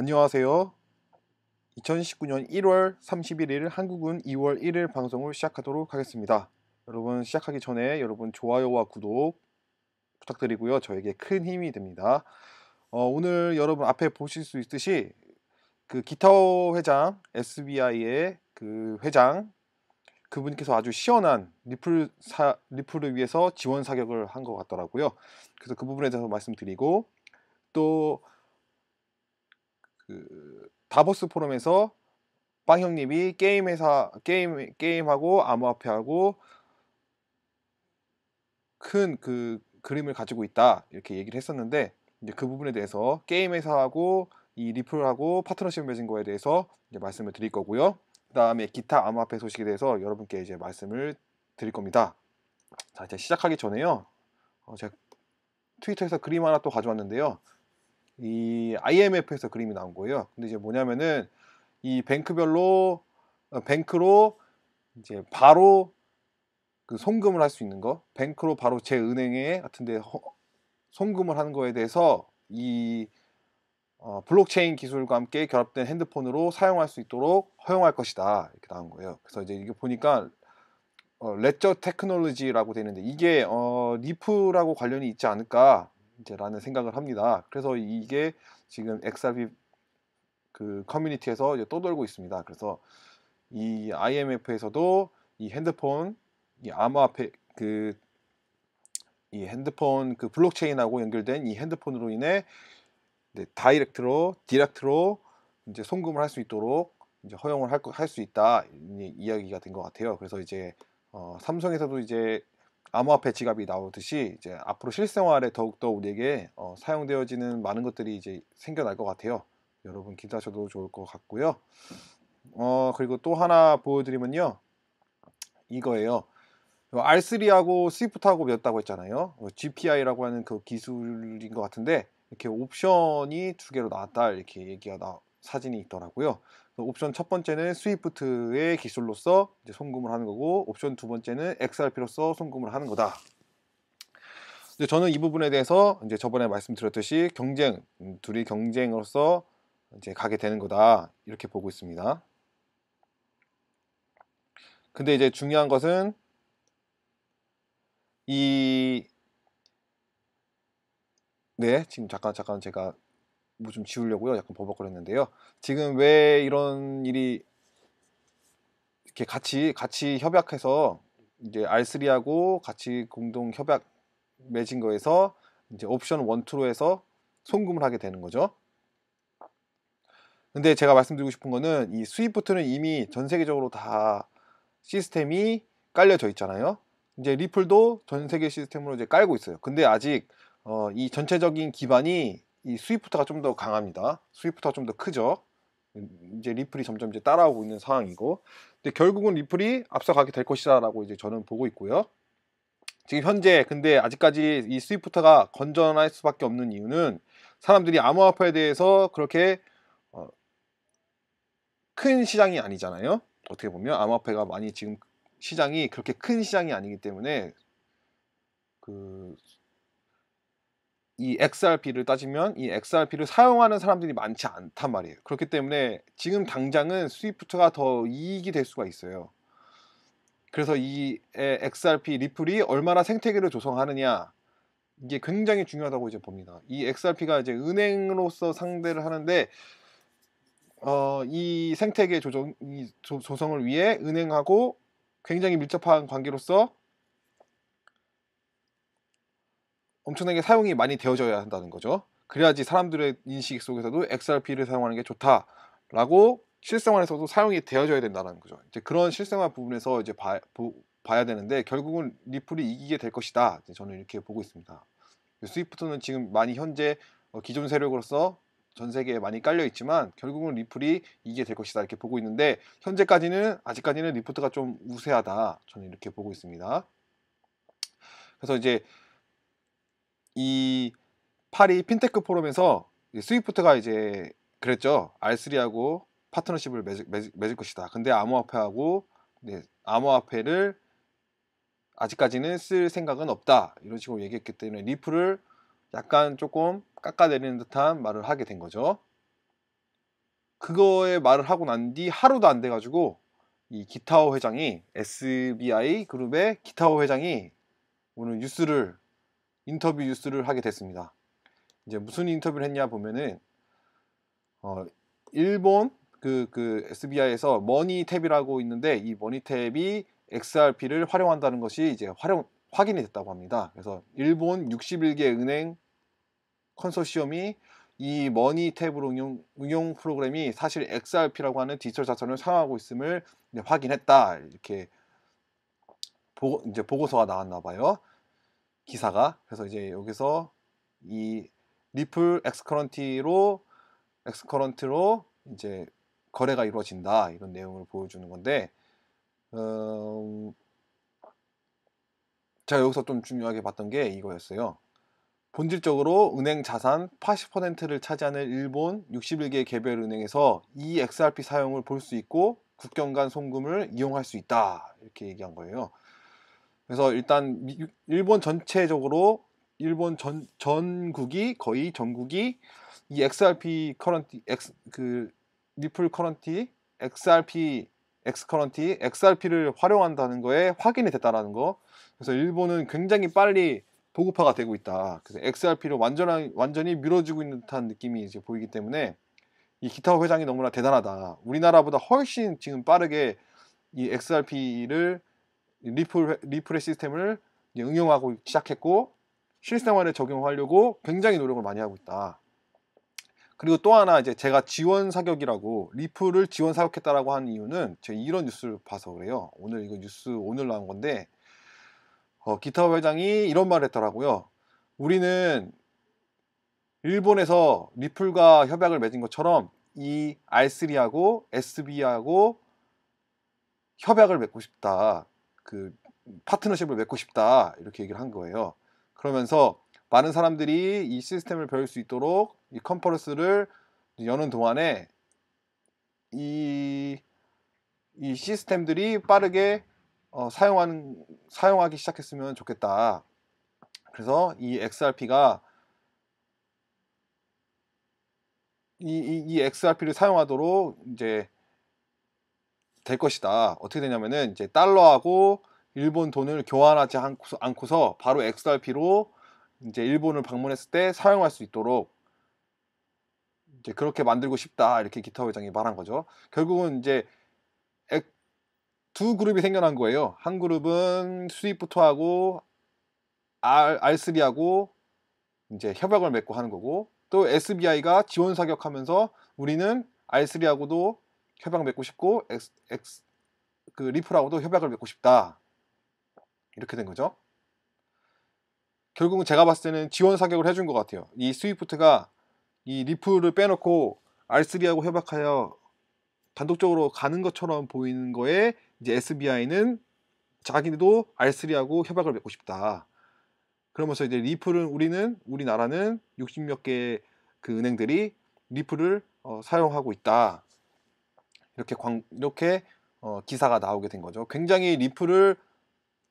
안녕하세요. 2019년 1월 31일 한국은 2월 1일 방송을 시작하도록 하겠습니다. 여러분 시작하기 전에 여러분 좋아요와 구독 부탁드리고요. 저에게 큰 힘이 됩니다. 어, 오늘 여러분 앞에 보실 수 있듯이 그기타 회장 SBI의 그 회장 그분께서 아주 시원한 리플 사, 리플을 위해서 지원 사격을 한 것 같더라고요. 그래서 그 부분에 대해서 말씀드리고 또그 다보스 포럼에서 빵 형님이 게임 회사 게임 게임하고 암호화폐하고 큰 그 그림을 가지고 있다 이렇게 얘기를 했었는데 이제 그 부분에 대해서 게임 회사하고 이 리플하고 파트너십 맺은 거에 대해서 이제 말씀을 드릴 거고요. 그다음에 기타 암호화폐 소식에 대해서 여러분께 이제 말씀을 드릴 겁니다. 자, 이제 시작하기 전에요. 어, 제가 트위터에서 그림 하나 또 가져왔는데요. 이 IMF에서 그림이 나온 거예요. 근데 이제 뭐냐면은 이 뱅크별로 어, 뱅크로 이제 바로 그 송금을 할 수 있는 거, 뱅크로 바로 제 은행에 같은데 송금을 하는 거에 대해서 이 어, 블록체인 기술과 함께 결합된 핸드폰으로 사용할 수 있도록 허용할 것이다 이렇게 나온 거예요. 그래서 이제 이게 보니까 어, 레저 테크놀로지라고 되는데 이게 어, 리프라고 관련이 있지 않을까 이제라는 생각을 합니다. 그래서 이게 지금 XRP 그 커뮤니티에서 이제 떠돌고 있습니다. 그래서 이 IMF에서도 이 핸드폰 이 암호 앞에 그 이 핸드폰 그 블록체인하고 연결된 이 핸드폰으로 인해 네, 다이렉트로 디렉트로 이제 송금을 할 수 있도록 이제 허용을 할 수 있다 이야기가 된 것 같아요. 그래서 이제 어, 삼성에서도 이제 암호화폐 지갑이 나오듯이 이제 앞으로 실생활에 더욱더 우리에게 어, 사용되어지는 많은 것들이 이제 생겨날 것 같아요. 여러분 기대하셔도 좋을 것 같고요. 어, 그리고 또 하나 보여드리면요. 이거예요. 어, R3하고 스위프트하고 몇다고 했잖아요. GPI라고 어, 하는 그 기술인 것 같은데 이렇게 옵션이 두 개로 나왔다 이렇게 얘기가 나 사진이 있더라고요. 옵션 첫 번째는 스위프트의 기술로서 이제 송금을 하는 거고 옵션 두 번째는 XRP로서 송금을 하는 거다. 이제 저는 이 부분에 대해서 이제 저번에 말씀드렸듯이 경쟁 음, 둘이 경쟁으로서 이제 가게 되는 거다 이렇게 보고 있습니다. 근데 이제 중요한 것은 이 네, 지금 잠깐 잠깐 제가 뭐좀 지우려고요. 약간 버벅거렸는데요. 지금 왜 이런 일이 이렇게 같이 같이 협약해서 이제 R3하고 같이 공동 협약 맺은 거에서 이제 옵션 원투로 해서 송금을 하게 되는 거죠. 근데 제가 말씀드리고 싶은 거는 이 스위프트는 이미 전 세계적으로 다 시스템이 깔려져 있잖아요. 이제 리플도 전 세계 시스템으로 이제 깔고 있어요. 근데 아직 어, 이 전체적인 기반이 이 스위프트가 좀 더 강합니다. 스위프트가 좀 더 크죠. 이제 리플이 점점 이제 따라오고 있는 상황이고, 근데 결국은 리플이 앞서가게 될 것이다라고 이제 저는 보고 있고요. 지금 현재 근데 아직까지 이 스위프트가 건전할 수밖에 없는 이유는 사람들이 암호화폐에 대해서 그렇게 어큰 시장이 아니잖아요. 어떻게 보면 암호화폐가 많이 지금 시장이 그렇게 큰 시장이 아니기 때문에 그이 XRP를 따지면 이 XRP를 사용하는 사람들이 많지 않단 말이에요. 그렇기 때문에 지금 당장은 스위프트가 더 이익이 될 수가 있어요. 그래서 이 XRP 리플이 얼마나 생태계를 조성하느냐 이게 굉장히 중요하다고 이제 봅니다. 이 XRP가 이제 은행으로서 상대를 하는데 어, 이 생태계 조정, 이 조, 조성을 위해 은행하고 굉장히 밀접한 관계로서 엄청나게 사용이 많이 되어져야 한다는 거죠. 그래야지 사람들의 인식 속에서도 XRP를 사용하는 게 좋다라고 실생활에서도 사용이 되어져야 된다는 거죠. 이제 그런 실생활 부분에서 이제 봐, 야 되는데 결국은 리플이 이기게 될 것이다. 이제 저는 이렇게 보고 있습니다. 스위프트는 지금 많이 현재 어, 기존 세력으로서 전 세계에 많이 깔려 있지만 결국은 리플이 이게 기될 것이다 이렇게 보고 있는데 현재까지는 아직까지는 리프트가 좀 우세하다 저는 이렇게 보고 있습니다. 그래서 이제 이 파리 핀테크 포럼에서 스위프트가 이제 그랬죠. R3하고 파트너십을 맺을, 맺을 것이다. 근데 암호화폐하고 네, 암호화폐를 아직까지는 쓸 생각은 없다. 이런 식으로 얘기했기 때문에 리플을 약간 조금 깎아내리는 듯한 말을 하게 된 거죠. 그거에 말을 하고 난 뒤 하루도 안 돼가지고 이 기타오 회장이 SBI 그룹의 기타오 회장이 오늘 뉴스를 인터뷰 뉴스를 하게 됐습니다. 이제 무슨 인터뷰를 했냐 보면은 어, 일본 그, 그 SBI에서 머니탭이라고 있는데 이 머니탭이 XRP를 활용한다는 것이 이제 활용 확인이 됐다고 합니다. 그래서 일본 61개 은행 컨소시엄이 이 머니탭으로 응용, 응용 프로그램이 사실 XRP라고 하는 디지털 자산을 사용하고 있음을 확인했다 이렇게 보, 이제 보고서가 나왔나 봐요. 기사가 그래서 이제 여기서 이 리플 엑스커런티로 엑스커런트로 이제 거래가 이루어진다 이런 내용을 보여주는 건데 음, 제가 여기서 좀 중요하게 봤던 게 이거였어요. 본질적으로 은행 자산 80%를 차지하는 일본 61개 개별 은행에서 이 XRP 사용을 볼 수 있고 국경 간 송금을 이용할 수 있다 이렇게 얘기한 거예요. 그래서 일단 일본 전체적으로 일본 전 전국이 거의 전국이 이 XRP 커런티 X 그 리플 커런티 XRP X 커런티 XRP를 활용한다는 거에 확인이 됐다라는 거. 그래서 일본은 굉장히 빨리 보급화가 되고 있다. 그래서 XRP로 완전한 완전히 밀어주고 있는 듯한 느낌이 이제 보이기 때문에 이 기타 회장이 너무나 대단하다. 우리나라보다 훨씬 지금 빠르게 이 XRP를 리플, 리플의 시스템을 응용하고 시작했고 실생활에 적용하려고 굉장히 노력을 많이 하고 있다. 그리고 또 하나 이제 제가 지원 사격이라고 리플을 지원 사격했다라고 하는 이유는 제가 이런 뉴스를 봐서 그래요. 오늘 이거 뉴스 오늘 나온 건데 어, 기타 회장이 이런 말을 했더라고요. 우리는 일본에서 리플과 협약을 맺은 것처럼 이 R3하고 SB하고 협약을 맺고 싶다. 그 파트너십을 맺고 싶다 이렇게 얘기를 한 거예요. 그러면서 많은 사람들이 이 시스템을 배울 수 있도록 이 컨퍼런스를 여는 동안에 이, 이 시스템들이 빠르게 어, 사용하 사용하기 시작했으면 좋겠다. 그래서 이 XRP가 이, 이, 이 XRP를 사용하도록 이제 될 것이다. 어떻게 되냐면은 이제 달러하고 일본 돈을 교환하지 않고서 바로 XRP로 이제 일본을 방문했을 때 사용할 수 있도록 이제 그렇게 만들고 싶다 이렇게 기타 회장이 말한 거죠. 결국은 이제 두 그룹이 생겨난 거예요. 한 그룹은 스위프트하고 R3하고 이제 협약을 맺고 하는 거고 또 SBI가 지원 사격하면서 우리는 R3하고도 협약 맺고 싶고 X, X 그리프고도 협약을 맺고 싶다. 이렇게 된 거죠. 결국은 제가 봤을 때는 지원 사격을 해준 것 같아요. 이 스위프트가 이 리프를 빼놓고 R3하고 협약하여 단독적으로 가는 것처럼 보이는 거에 이제 SBI는 자기네도 R3하고 협약을 맺고 싶다. 그러면서 이제 리플은 우리는 우리나라는 60몇 개의 그 은행들이 리플을 어, 사용하고 있다. 이렇게 광, 이렇게 어, 기사가 나오게 된 거죠. 굉장히 리플을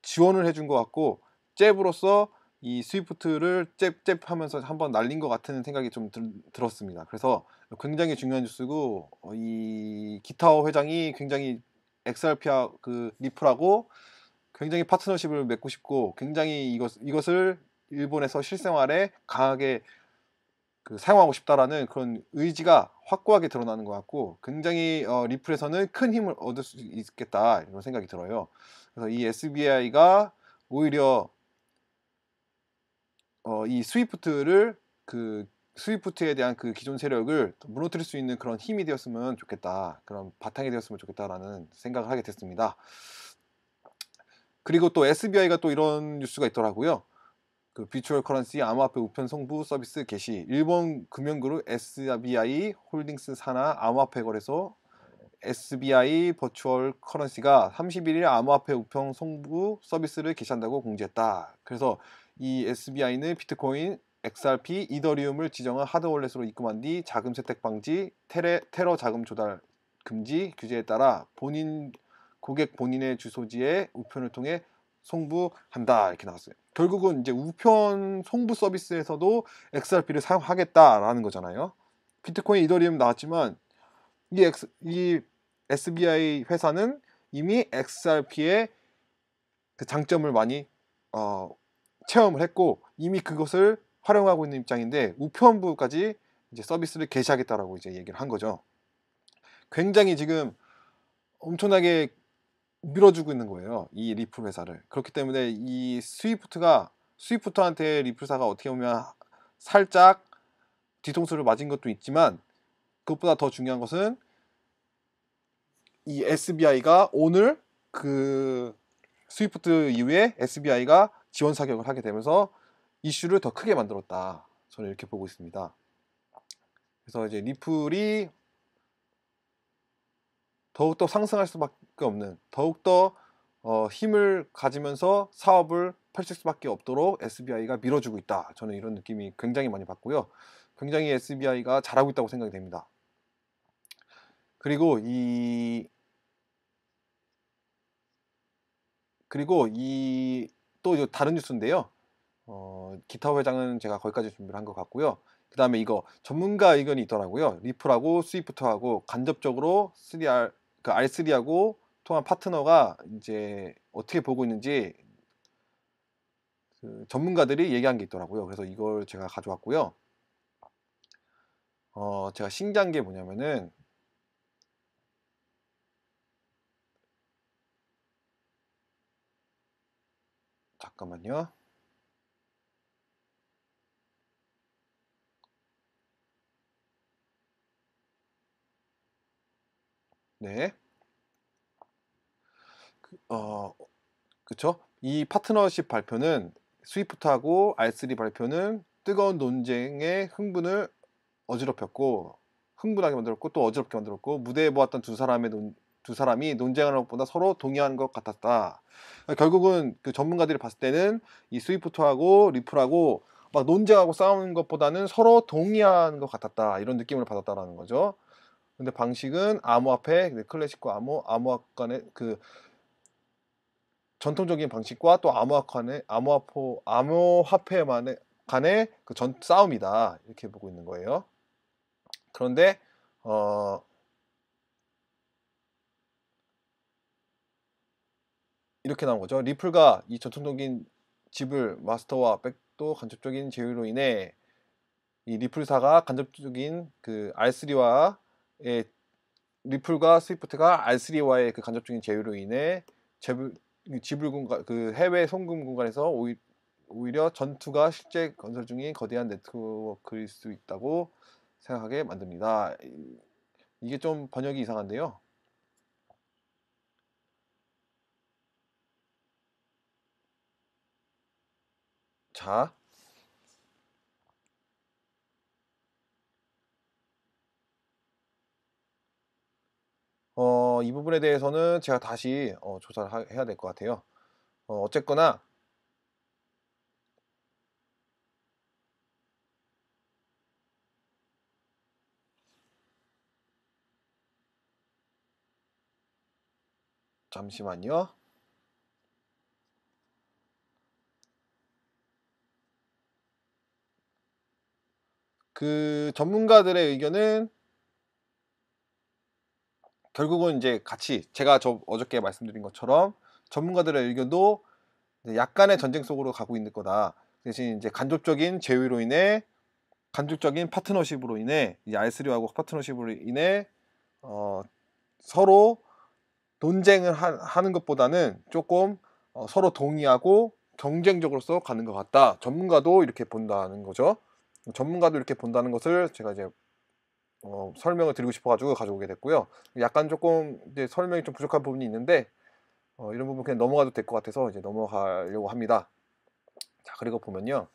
지원을 해준 것 같고 잽으로서 이 스위프트를 잽잽 하면서 한번 날린 것 같은 생각이 좀 들, 들 었습니다 그래서 굉장히 중요한 뉴스고 어, 이 기타오 회장이 굉장히 엑스알피아 그 리플하고 굉장히 파트너십을 맺고 싶고 굉장히 이것 이것을 일본에서 실생활에 강하게 그 사용하고 싶다라는 그런 의지가 확고하게 드러나는 것 같고 굉장히 어, 리플에서는 큰 힘을 얻을 수 있겠다 이런 생각이 들어요. 그래서 이 SBI가 오히려 어, 이 스위프트를 그 스위프트에 대한 그 기존 세력을 무너뜨릴 수 있는 그런 힘이 되었으면 좋겠다. 그런 바탕이 되었으면 좋겠다라는 생각을 하게 됐습니다. 그리고 또 SBI가 또 이런 뉴스가 있더라고요. 그 비추얼 커런시 암호화폐 우편 송부 서비스 개시 일본 금융그룹 SBI 홀딩스 산하 암호화폐 거래소 SBI 버추얼 커런시가 31일 암호화폐 우편 송부 서비스를 개시한다고 공지했다. 그래서 이 SBI는 비트코인, XRP, 이더리움을 지정한 하드월렛으로 입금한 뒤 자금 세탁 방지, 테레, 테러 자금 조달 금지 규제에 따라 본인 고객 본인의 주소지에 우편을 통해 송부한다 이렇게 나왔어요. 결국은 이제 우편 송부 서비스에서도 XRP를 사용하겠다라는 거잖아요. 비트코인 이더리움 나왔지만 이, X, 이 SBI 회사는 이미 XRP의 그 장점을 많이 어, 체험을 했고 이미 그것을 활용하고 있는 입장인데 우편부까지 이제 서비스를 개시하겠다라고 이제 얘기를 한 거죠. 굉장히 지금 엄청나게 밀어주고 있는 거예요. 이 리플 회사를. 그렇기 때문에 이 스위프트가 스위프트한테 리플사가 어떻게 보면 살짝 뒤통수를 맞은 것도 있지만 그것보다 더 중요한 것은 이 SBI가 오늘 그 스위프트 이후에 SBI가 지원 사격을 하게 되면서 이슈를 더 크게 만들었다. 저는 이렇게 보고 있습니다. 그래서 이제 리플이 더욱더 상승할 수밖에 없는 더욱더 어, 힘을 가지면서 사업을 펼칠 수밖에 없도록 SBI가 밀어주고 있다. 저는 이런 느낌이 굉장히 많이 받고요. 굉장히 SBI가 잘하고 있다고 생각이 됩니다. 그리고 이 그리고 이 또 다른 뉴스인데요. 어, 기타 회장은 제가 거기까지 준비를 한 것 같고요. 그 다음에 이거 전문가 의견이 있더라고요. 리플하고 스위프트하고 간접적으로 3R, 그 R3하고 소통한 파트너가 이제 어떻게 보고 있는지 그 전문가들이 얘기한 게 있더라고요. 그래서 이걸 제가 가져왔고요. 어, 제가 신기한 게 뭐냐면은 잠깐만요. 네. 어, 그쵸? 이 파트너십 발표는 스위프트하고 R3 발표는 뜨거운 논쟁의 흥분을 어지럽혔고 흥분하게 만들었고 또 어지럽게 만들었고 무대에 모았던 두 사람의 논, 두 사람이 논쟁하는 것보다 서로 동의하는 것 같았다. 아, 결국은 그 전문가들이 봤을 때는 이 스위프트하고 리플하고 막 논쟁하고 싸우는 것보다는 서로 동의하는 것 같았다 이런 느낌을 받았다라는 거죠. 근데 방식은 암호화폐, 클래식과 암호, 암호화간의 그 전통적인 방식과 또 암호화간의 암호화포 암호화폐만의 간의 그 전 싸움이다 이렇게 보고 있는 거예요. 그런데 어 이렇게 나온 거죠. 리플과 이 전통적인 집을 마스터와 백도 간접적인 제휴로 인해 이 리플사가 간접적인 그 R3와의 리플과 스위프트가 R3와의 그 간접적인 제휴로 인해 제휴, 지불 공간 그 해외 송금 공간에서 오히, 오히려 전투가 실제 건설 중인 거대한 네트워크일 수 있다고 생각하게 만듭니다. 이게 좀 번역이 이상한데요. 자, 어, 이 부분에 대해서는 제가 다시 어, 조사를 하, 해야 될 것 같아요. 어, 어쨌거나 잠시만요. 그 전문가들의 의견은 결국은 이제 같이 제가 저 어저께 말씀드린 것처럼 전문가들의 의견도 약간의 전쟁 속으로 가고 있는 거다. 대신 이제 간접적인 제휴로 인해 간접적인 파트너십으로 인해 이 알스리하고 파트너십으로 인해 어, 서로 논쟁을 하, 는 것보다는 조금 어, 서로 동의하고 경쟁적으로서 가는 것 같다. 전문가도 이렇게 본다는 거죠. 전문가도 이렇게 본다는 것을 제가 이제 어, 설명을 드리고 싶어가지고 가져오게 됐고요. 약간 조금 이제 설명이 좀 부족한 부분이 있는데 어, 이런 부분 그냥 넘어가도 될 것 같아서 이제 넘어가려고 합니다. 자 그리고 보면요,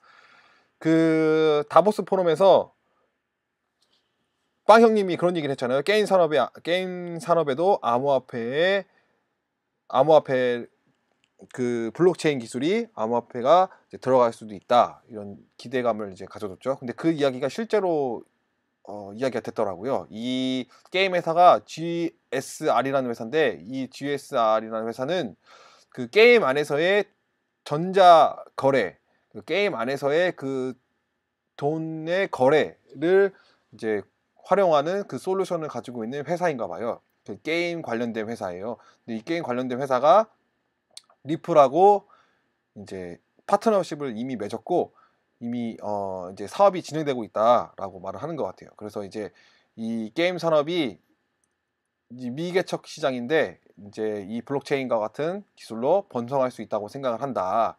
그 다보스 포럼에서 빵 형님이 그런 얘기를 했잖아요. 게임 산업에 아, 게임 산업에도 암호화폐에 암호화폐 그 블록체인 기술이 암호화폐가 들어갈 수도 있다 이런 기대감을 이제 가져줬죠. 근데 그 이야기가 실제로 어, 이야기가 됐더라고요. 이 게임 회사가 GSR이라는 회사인데 이 GSR이라는 회사는 그 게임 안에서의 전자 거래, 그 게임 안에서의 그 돈의 거래를 이제 활용하는 그 솔루션을 가지고 있는 회사인가 봐요. 그 게임 관련된 회사예요. 근데 이 게임 관련된 회사가 리플하고 이제 파트너십을 이미 맺었고 이미 어 이제 사업이 진행되고 있다라고 말을 하는 것 같아요. 그래서 이제 이 게임 산업이 미개척 시장인데 이제 이 블록체인과 같은 기술로 번성할 수 있다고 생각을 한다.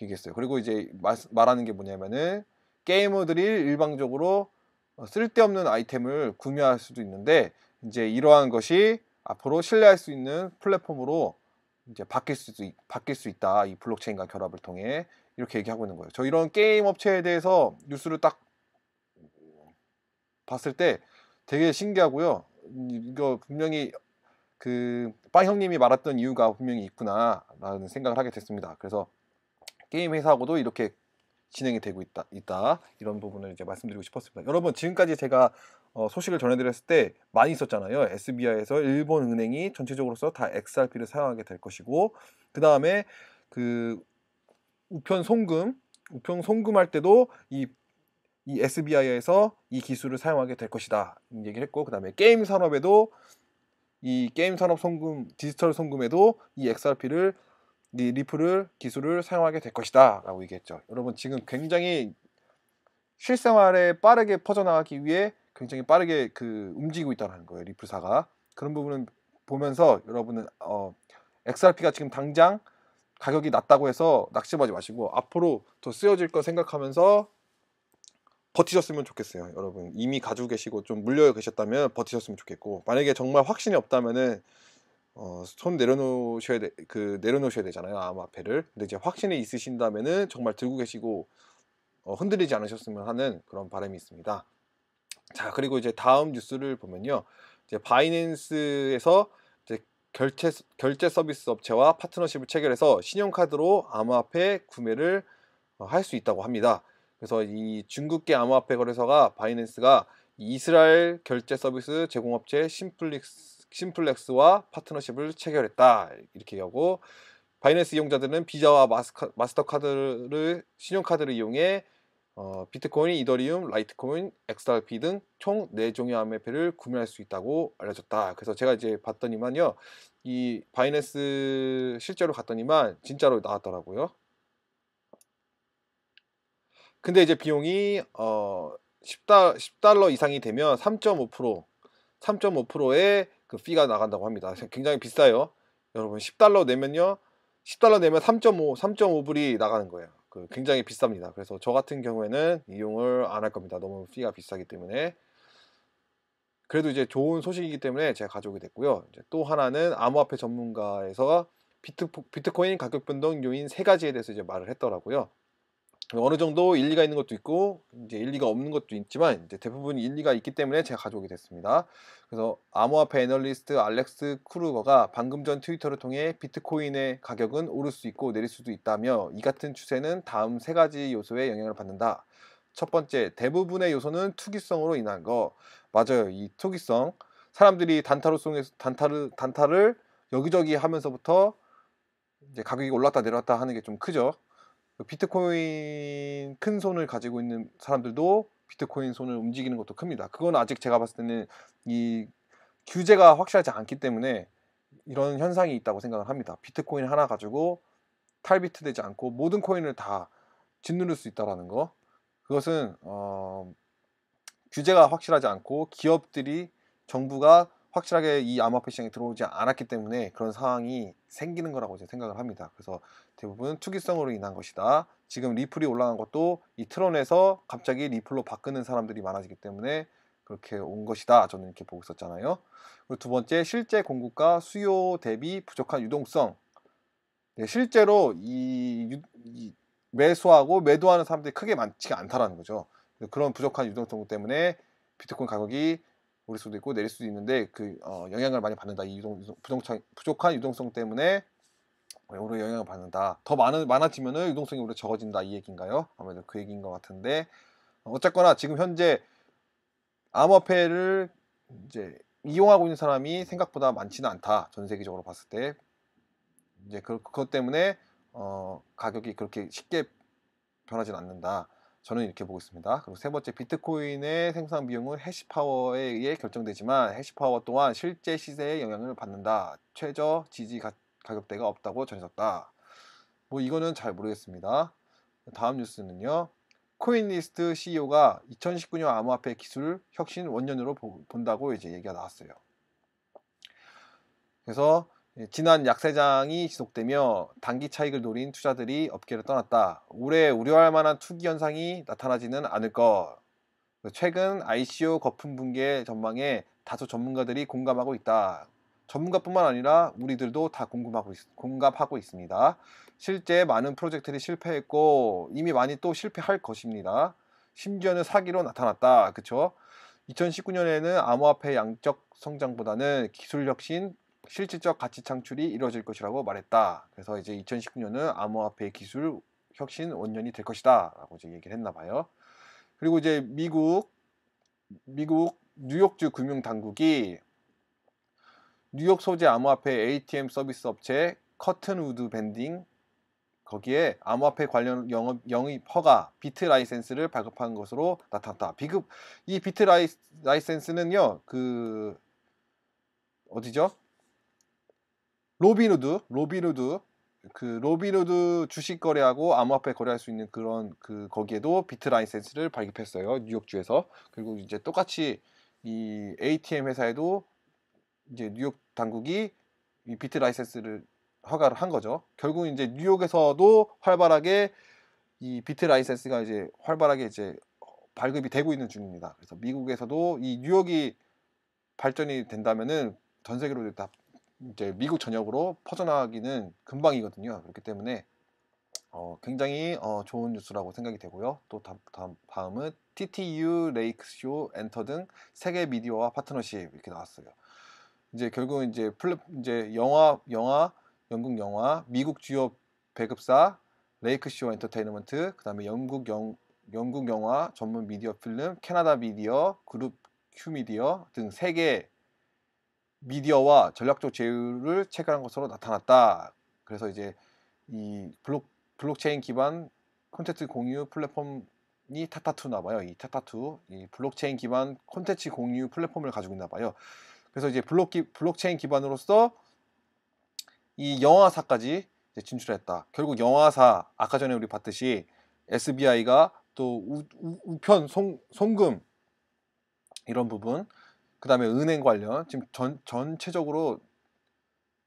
얘기했어요. 그리고 이제 말, 말하는 게 뭐냐면은 게이머들이 일방적으로 어, 쓸데없는 아이템을 구매할 수도 있는데 이제 이러한 것이 앞으로 신뢰할 수 있는 플랫폼으로 이제 바뀔 수도 바뀔 수 있다. 이 블록체인과 결합을 통해 이렇게 얘기하고 있는 거예요. 저 이런 게임 업체에 대해서 뉴스를 딱 봤을 때 되게 신기하고요. 음, 이거 분명히 그 빵 형님이 말했던 이유가 분명히 있구나라는 생각을 하게 됐습니다. 그래서 게임 회사하고도 이렇게 진행이 되고 있다, 있다 이런 부분을 이제 말씀드리고 싶었습니다. 여러분 지금까지 제가 어, 소식을 전해드렸을 때 많이 있었잖아요. SBI에서 일본 은행이 전체적으로서 다 XRP를 사용하게 될 것이고 그 다음에 그 우편 송금, 우편 송금할 때도 이, 이 SBI에서 이 기술을 사용하게 될 것이다. 얘기를 했고, 그 다음에 게임 산업에도 이 게임 산업 송금, 디지털 송금에도 이 XRP를 리플을 기술을 사용하게 될 것이다 라고 얘기했죠 여러분 지금 굉장히 실생활에 빠르게 퍼져나가기 위해 굉장히 빠르게 그 움직이고 있다는 거예요 리플사가 그런 부분은 보면서 여러분은 어, XRP가 지금 당장 가격이 낮다고 해서 낙심하지 마시고 앞으로 더 쓰여질 거 생각하면서 버티셨으면 좋겠어요 여러분 이미 가지고 계시고 좀 물려 계셨다면 버티셨으면 좋겠고 만약에 정말 확신이 없다면은 어, 손 내려놓으셔야 되, 그 내려놓으셔야 되잖아요 아마 배를 근데 이제 확신이 있으신다면은 정말 들고 계시고 어, 흔들리지 않으셨으면 하는 그런 바람이 있습니다 자 그리고 이제 다음 뉴스를 보면요 이제 바이낸스에서 결제, 결제 서비스 업체와 파트너십을 체결해서 신용카드로 암호화폐 구매를 어, 할수 있다고 합니다. 그래서 이 중국계 암호화폐 거래소가 바이낸스가 이스라엘 결제 서비스 제공업체 심플릭스, 심플렉스와 파트너십을 체결했다 이렇게 하고 바이낸스 이용자들은 비자와 마스터카드를 신용카드를 이용해 어, 비트코인, 이더리움, 라이트코인, XRP 등총 4종의 암호화폐를 구매할 수 있다고 알려졌다. 그래서 제가 이제 봤더니만요. 이 바이낸스 실제로 갔더니만 진짜로 나왔더라고요. 근데 이제 비용이 어, 10달, 10달러 이상이 되면 3.5% 3.5%의 그 피가 나간다고 합니다. 굉장히 비싸요. 여러분 10달러 내면요. 10달러 내면 3.5 3.5불이 나가는 거예요. 그 굉장히 비쌉니다. 그래서 저 같은 경우에는 이용을 안 할 겁니다. 너무 피가 비싸기 때문에. 그래도 이제 좋은 소식이기 때문에 제가 가져오게 됐고요. 이제 또 하나는 암호화폐 전문가에서 비트, 비트코인 가격 변동 요인 세 가지에 대해서 이제 말을 했더라고요. 어느 정도 일리가 있는 것도 있고 이제 일리가 없는 것도 있지만 이제 대부분 일리가 있기 때문에 제가 가져오게 됐습니다. 그래서 암호화폐 애널리스트 알렉스 크루거가 방금 전 트위터를 통해 비트코인의 가격은 오를 수 있고 내릴 수도 있다며 이 같은 추세는 다음 세 가지 요소에 영향을 받는다. 첫 번째 대부분의 요소는 투기성으로 인한 거 맞아요. 이 투기성 사람들이 단타로 송해서 단타를 단타를 여기저기 하면서부터 이제 가격이 올랐다 내려왔다 하는 게 좀 크죠. 그 비트코인 큰 손을 가지고 있는 사람들도 비트코인 손을 움직이는 것도 큽니다. 그건 아직 제가 봤을 때는 이 규제가 확실하지 않기 때문에 이런 현상이 있다고 생각을 합니다. 비트코인 하나 가지고 탈비트 되지 않고 모든 코인을 다 짓누를 수 있다라는 거. 그것은 어, 규제가 확실하지 않고 기업들이 정부가 확실하게 이 암호화폐 시장에 들어오지 않았기 때문에 그런 상황이 생기는 거라고 이제 생각을 합니다. 그래서 대부분 투기성으로 인한 것이다. 지금 리플이 올라간 것도 이 트론에서 갑자기 리플로 바꾸는 사람들이 많아지기 때문에 그렇게 온 것이다. 저는 이렇게 보고 있었잖아요. 그리고 두 번째 실제 공급과 수요 대비 부족한 유동성. 네, 실제로 이, 유, 이 매수하고 매도하는 사람들이 크게 많지가 않다라는 거죠. 그런 부족한 유동성 때문에 비트코인 가격이 오를 수도 있고 내릴 수도 있는데 그 어, 영향을 많이 받는다. 이 유동, 부 부족한 유동성 때문에 오히 뭐 영향을 받는다. 더 많은 많아지면은 유동성이 오히려 적어진다 이 얘기인가요? 아무래도 그 얘기인 것 같은데 어쨌거나 지금 현재 암호화폐를 이제 이용하고 있는 사람이 생각보다 많지는 않다. 전 세계적으로 봤을 때 이제 그, 그것 때문에 어, 가격이 그렇게 쉽게 변하지는 않는다. 저는 이렇게 보고 있습니다. 그리고 세 번째 비트코인의 생산 비용은 해시 파워에 의해 결정되지만 해시 파워 또한 실제 시세에 영향을 받는다. 최저 지지 가, 가격대가 없다고 전해졌다. 뭐 이거는 잘 모르겠습니다. 다음 뉴스는요. 코인리스트 CEO가 2019년 암호화폐 기술 혁신 원년으로 본다고 이제 얘기가 나왔어요. 그래서 지난 약세장이 지속되며 단기 차익을 노린 투자들이 업계를 떠났다. 올해 우려할 만한 투기 현상이 나타나지는 않을 것. 최근 ICO 거품 붕괴 전망에 다소 전문가들이 공감하고 있다. 전문가뿐만 아니라 우리들도 다궁금하고 있, 공감하고 있습니다. 실제 많은 프로젝트들이 실패했고 이미 많이 또 실패할 것입니다. 심지어는 사기로 나타났다. 그렇죠 2019년에는 암호화폐 양적 성장보다는 기술 혁신, 실질적 가치 창출이 이루어질 것이라고 말했다. 그래서 이제 2019년은 암호화폐 기술 혁신 원년이 될 것이다. 라고 이제 얘기를 했나 봐요. 그리고 이제 미국, 미국 뉴욕주 금융당국이 뉴욕 소재 암호화폐 ATM 서비스 업체 커튼우드 밴딩 거기에 암호화폐 관련 영업, 영입 허가 비트 라이센스를 발급한 것으로 나타났다. 비급 이 비트 라이, 라이센스는요 그 어디죠? 로빈우드 로빈우드 그 로빈우드 주식 거래하고 암호화폐 거래할 수 있는 그런 그 거기에도 비트 라이센스를 발급했어요 뉴욕주에서 그리고 이제 똑같이 이 ATM 회사에도 이제 뉴욕 당국이 이 비트 라이센스를 허가를 한 거죠. 결국 이제 뉴욕에서도 활발하게 이 비트 라이센스가 이제 활발하게 이제 발급이 되고 있는 중입니다. 그래서 미국에서도 이 뉴욕이 발전이 된다면은 전 세계로 다 이제 미국 전역으로 퍼져나가기는 금방이거든요. 그렇기 때문에 어, 굉장히 어, 좋은 뉴스라고 생각이 되고요. 또 다음, 다음은 TTU, 레이크쇼, 엔터 등 세계 미디어와 파트너십 이렇게 나왔어요. 이제 결국은 이제 플랫 이제 영화 영화 영국 영화 미국 주요 배급사 레이크쇼어 엔터테인먼트 그다음에 영국 영 영국 영화 전문 미디어 필름 캐나다 미디어 그룹 큐 미디어 등세개 미디어와 전략적 제휴를 체결한 것으로 나타났다. 그래서 이제 이 블록 블록체인 기반 콘텐츠 공유 플랫폼이 타타투나 봐요. 이 타타투 이 블록체인 기반 콘텐츠 공유 플랫폼을 가지고 있나 봐요. 그래서 이제 블록 블록체인 기반으로서 이 영화사까지 진출했다. 결국 영화사 아까 전에 우리 봤듯이 SBI가 또 우, 우편 송, 송금 이런 부분 그 다음에 은행 관련 지금 전, 전체적으로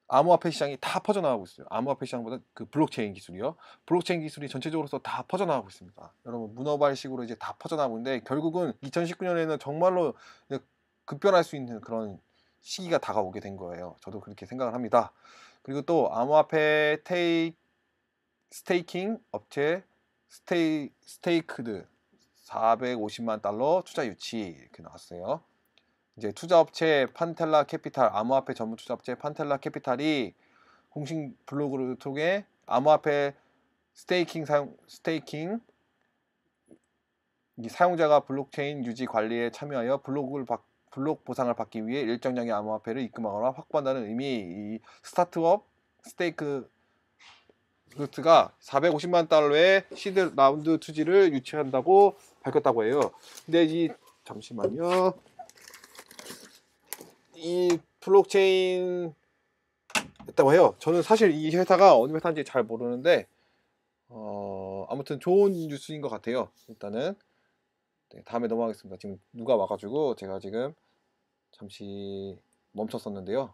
암호화폐 시장이 다 퍼져나가고 있어요. 암호화폐 시장보다 그 블록체인 기술이요. 블록체인 기술이 전체적으로서 다 퍼져나가고 있습니다. 여러분 문어발식으로 이제 다 퍼져나가고 있는데 결국은 2019년에는 정말로 급변할 수 있는 그런 시기가 다가오게 된 거예요. 저도 그렇게 생각을 합니다. 그리고 또 암호화폐 테이, 스테이킹 업체 스테이, 스테이크드 450만 달러 투자 유치 이렇게 나왔어요. 이제 투자업체 판텔라 캐피탈 암호화폐 전문 투자업체 판텔라 캐피탈이 공식 블로그를 통해 암호화폐 스테이킹 사용 스테이킹 사용자가 블록체인 유지 관리에 참여하여 블로그를 바, 블록 보상을 받기 위해 일정량의 암호화폐를 입금하거나 확보한다는 의미 이 스타트업 스테이크 루트가 450만 달러의 시드 라운드 투지를 유치한다고 밝혔다고 해요. 근데 이 잠시만요. 이 블록체인 했다고 해요. 저는 사실 이 회사가 어느 회사인지 잘 모르는데 어 아무튼 좋은 뉴스인 것 같아요. 일단은 네, 다음에 넘어가겠습니다. 지금 누가 와가지고 제가 지금 잠시 멈췄었는데요.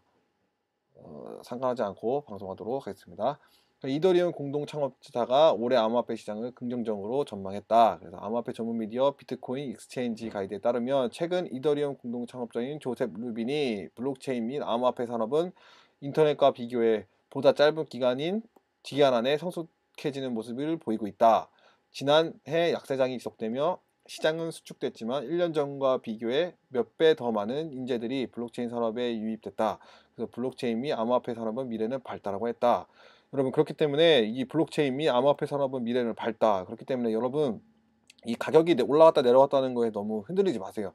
어, 상관하지 않고 방송하도록 하겠습니다. 이더리움 공동 창업자가 올해 암호화폐 시장을 긍정적으로 전망했다. 그래서 암호화폐 전문 미디어 비트코인 익스체인지 음. 가이드에 따르면 최근 이더리움 공동 창업자인 조셉 루빈이 블록체인 및 암호화폐 산업은 인터넷과 비교해 보다 짧은 기간인 기간 안에 성숙해지는 모습을 보이고 있다. 지난해 약세장이 지속되며 시장은 수축됐지만 1년 전과 비교해 몇 배 더 많은 인재들이 블록체인 산업에 유입됐다. 그래서 블록체인 및 암호화폐 산업은 미래는 밝다라고 했다. 여러분 그렇기 때문에 이 블록체인 및 암호화폐 산업은 미래는 밝다. 그렇기 때문에 여러분 이 가격이 올라갔다 내려갔다는 거에 너무 흔들리지 마세요.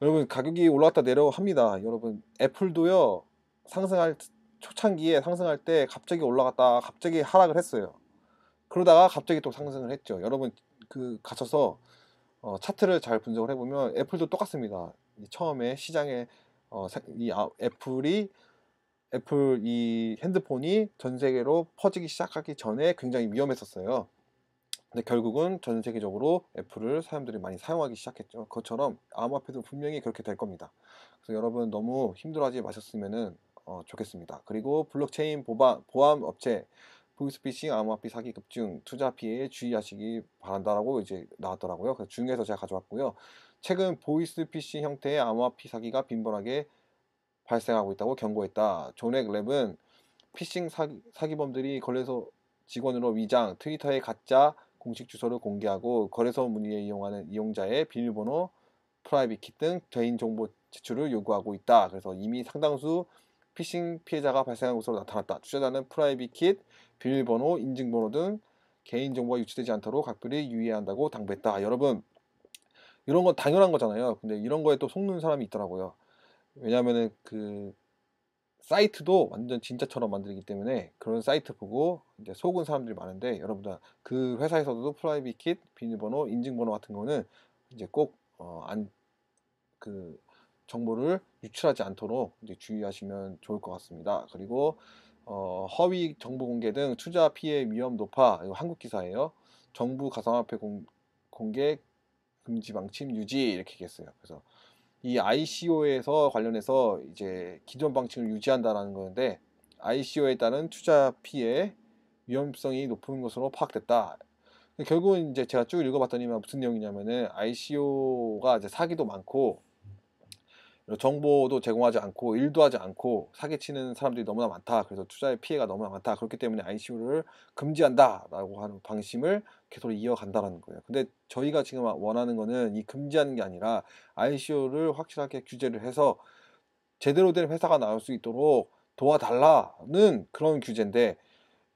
여러분 가격이 올라갔다 내려갑니다. 여러분 애플도요 상승할 초창기에 상승할 때 갑자기 올라갔다 갑자기 하락을 했어요. 그러다가 갑자기 또 상승을 했죠. 여러분 그 가셔서 어, 차트를 잘 분석을 해보면 애플도 똑같습니다. 처음에 시장에 어, 이 아, 애플이 애플 이 핸드폰이 전 세계로 퍼지기 시작하기 전에 굉장히 위험했었어요. 근데 결국은 전 세계적으로 애플을 사람들이 많이 사용하기 시작했죠. 그것처럼 암호화폐도 분명히 그렇게 될 겁니다. 그래서 여러분 너무 힘들어하지 마셨으면 어, 좋겠습니다. 그리고 블록체인 보바, 보안 업체 보이스피싱, 암호화폐 사기 급증, 투자 피해에 주의하시기 바란다라고 이제 나왔더라고요. 그 중에서 제가 가져왔고요. 최근 보이스피싱 형태의 암호화폐 사기가 빈번하게 발생하고 있다고 경고했다. 존 액 랩은 피싱 사기, 사기범들이 거래소 직원으로 위장, 트위터에 가짜 공식 주소를 공개하고 거래소 문의에 이용하는 이용자의 비밀번호, 프라이빗키 등 개인 정보 제출을 요구하고 있다. 그래서 이미 상당수 피싱 피해자가 발생한 것으로 나타났다. 투자자는 프라이빗킷, 비밀번호, 인증번호 등 개인정보가 유출되지 않도록 각별히 유의해야 한다고 당부했다. 여러분 이런 건 당연한 거잖아요. 근데 이런 거에 또 속는 사람이 있더라고요. 왜냐하면그 사이트도 완전 진짜처럼 만들기 때문에 그런 사이트 보고 이제 속은 사람들이 많은데 여러분들 그 회사에서도 프라이빗 킷, 비밀번호, 인증번호 같은 거는 이제 꼭 안그 어, 정보를 유출하지 않도록 주의하시면 좋을 것 같습니다. 그리고 어, 허위 정보 공개 등 투자 피해 위험 높아 이거 한국 기사예요. 정부 가상화폐 공, 공개 금지 방침 유지 이렇게 했어요. 그래서 이 ICO에서 관련해서 이제 기존 방침을 유지한다라는 건데 ICO에 따른 투자 피해 위험성이 높은 것으로 파악됐다. 결국은 이제 제가 쭉읽어봤더니 무슨 내용이냐면은 ICO가 이제 사기도 많고 정보도 제공하지 않고 일도 하지 않고 사기치는 사람들이 너무나 많다. 그래서 투자의 피해가 너무나 많다. 그렇기 때문에 ICO를 금지한다라고 하는 방심을 계속 이어간다라는 거예요. 근데 저희가 지금 원하는 거는 이 금지하는 게 아니라 ICO를 확실하게 규제를 해서 제대로 된 회사가 나올 수 있도록 도와달라는 그런 규제인데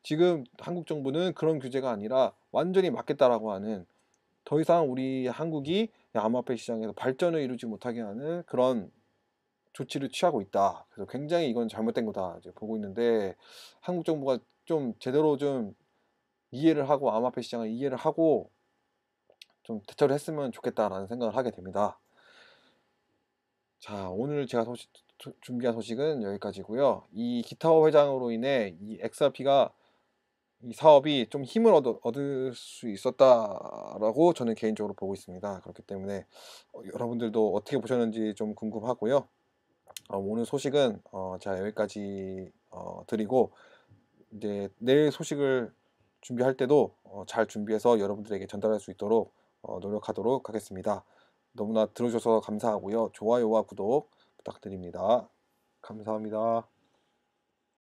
지금 한국 정부는 그런 규제가 아니라 완전히 막겠다라고 하는 더 이상 우리 한국이 암호화폐 시장에서 발전을 이루지 못하게 하는 그런 조치를 취하고 있다. 그래서 굉장히 이건 잘못된 거다. 이제 보고 있는데 한국 정부가 좀 제대로 좀 이해를 하고 암호화폐 시장을 이해를 하고 좀 대처를 했으면 좋겠다라는 생각을 하게 됩니다. 자, 오늘 제가 소식, 준비한 소식은 여기까지고요. 이 기타워 회장으로 인해 이 XRP가 이 사업이 좀 힘을 얻어, 얻을 수 있었다라고 저는 개인적으로 보고 있습니다. 그렇기 때문에 어, 여러분들도 어떻게 보셨는지 좀 궁금하고요. 어, 오늘 소식은 어, 제가 여기까지 어, 드리고 이제 내일 소식을 준비할 때도 어, 잘 준비해서 여러분들에게 전달할 수 있도록 어, 노력하도록 하겠습니다. 너무나 들어주셔서 감사하고요. 좋아요와 구독 부탁드립니다. 감사합니다.